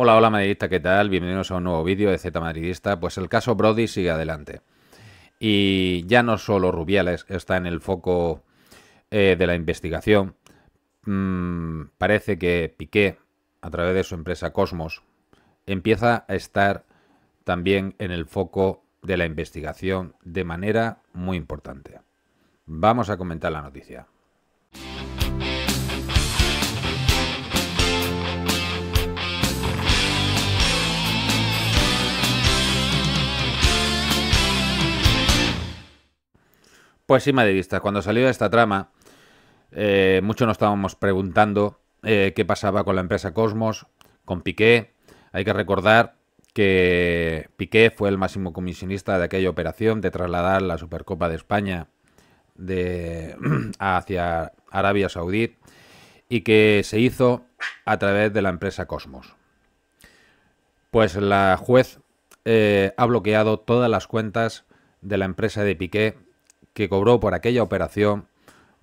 Hola, hola madridista, ¿qué tal? Bienvenidos a un nuevo vídeo de Z Madridista. Pues el caso Brody sigue adelante. Y ya no solo Rubiales está en el foco eh, de la investigación. Mm, parece que Piqué, a través de su empresa Cosmos, empieza a estar también en el foco de la investigación de manera muy importante. Vamos a comentar la noticia. Pues sí, vista cuando salió esta trama, eh, muchos nos estábamos preguntando eh, qué pasaba con la empresa Cosmos, con Piqué. Hay que recordar que Piqué fue el máximo comisionista de aquella operación de trasladar la Supercopa de España de, hacia Arabia Saudí y que se hizo a través de la empresa Cosmos. Pues la juez eh, ha bloqueado todas las cuentas de la empresa de Piqué que cobró por aquella operación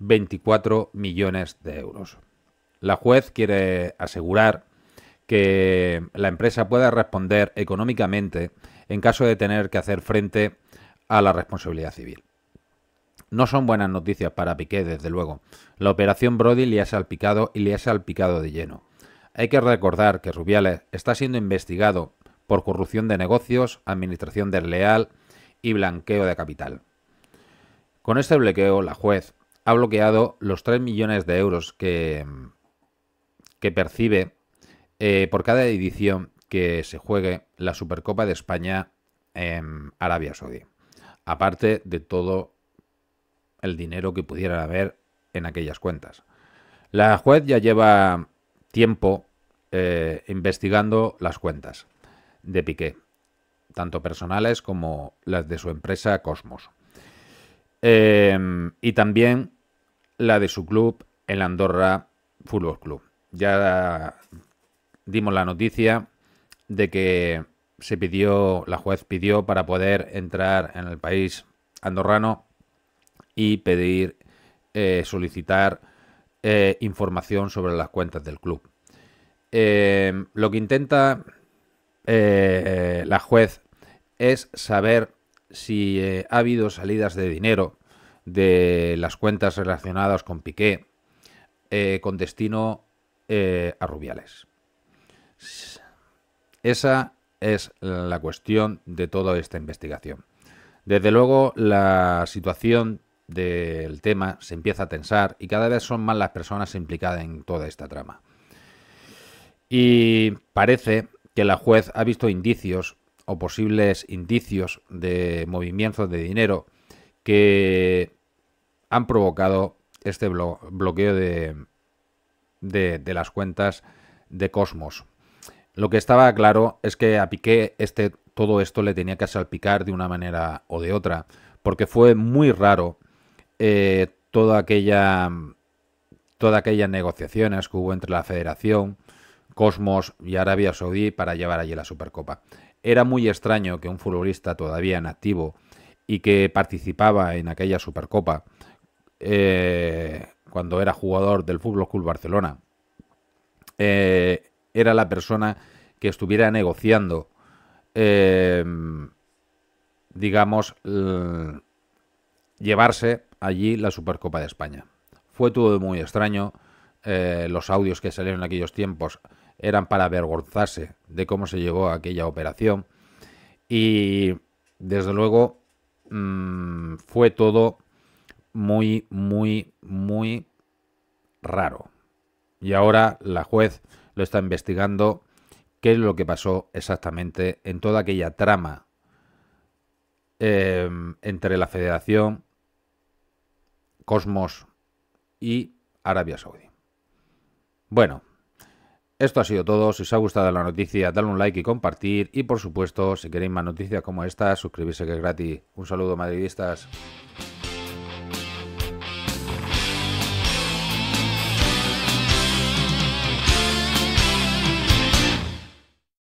24 millones de euros. La juez quiere asegurar que la empresa pueda responder económicamente en caso de tener que hacer frente a la responsabilidad civil. No son buenas noticias para Piqué, desde luego. La operación Brody le ha salpicado y le ha salpicado de lleno. Hay que recordar que Rubiales está siendo investigado por corrupción de negocios, administración desleal y blanqueo de capital. Con este bloqueo, la juez ha bloqueado los 3 millones de euros que, percibe eh, por cada edición que se juegue la Supercopa de España en Arabia Saudí. Aparte de todo el dinero que pudiera haber en aquellas cuentas. La juez ya lleva tiempo eh, investigando las cuentas de Piqué, tanto personales como las de su empresa Cosmos. Em, y también la de su club, el Andorra Fútbol Club. Ya dimos la noticia de que se pidió, la juez pidió para poder entrar en el país andorrano y pedir, eh, solicitar eh, información sobre las cuentas del club. Em, lo que intenta eh, la juez es saber si eh, ha habido salidas de dinero de las cuentas relacionadas con Piqué eh, con destino eh, a Rubiales. Esa es la cuestión de toda esta investigación. Desde luego, la situación del tema se empieza a tensar y cada vez son más las personas implicadas en toda esta trama. Y parece que la juez ha visto indicios o posibles indicios de movimientos de dinero que han provocado este bloqueo de, las cuentas de Cosmos. Lo que estaba claro es que a Piqué este, todo esto le tenía que salpicar de una manera o de otra, porque fue muy raro eh, toda aquella todas aquellas negociaciones que hubo entre la Federación, Cosmos y Arabia Saudí para llevar allí la Supercopa. Era muy extraño que un futbolista todavía en activo y que participaba en aquella Supercopa eh, cuando era jugador del Fútbol Club Barcelona eh, era la persona que estuviera negociando, eh, digamos, llevarse allí la Supercopa de España. Fue todo muy extraño. los audios que salieron en aquellos tiempos eran para avergonzarse de cómo se llevó aquella operación. Y desde luego mm, fue todo muy, muy, muy raro. Y ahora la juez lo está investigando qué es lo que pasó exactamente en toda aquella trama em, entre la Federación, Cosmos y Arabia Saudí. Bueno, esto ha sido todo. Si os ha gustado la noticia, dale un like y compartir. Y por supuesto, si queréis más noticias como esta, suscribirse que es gratis. Un saludo, madridistas.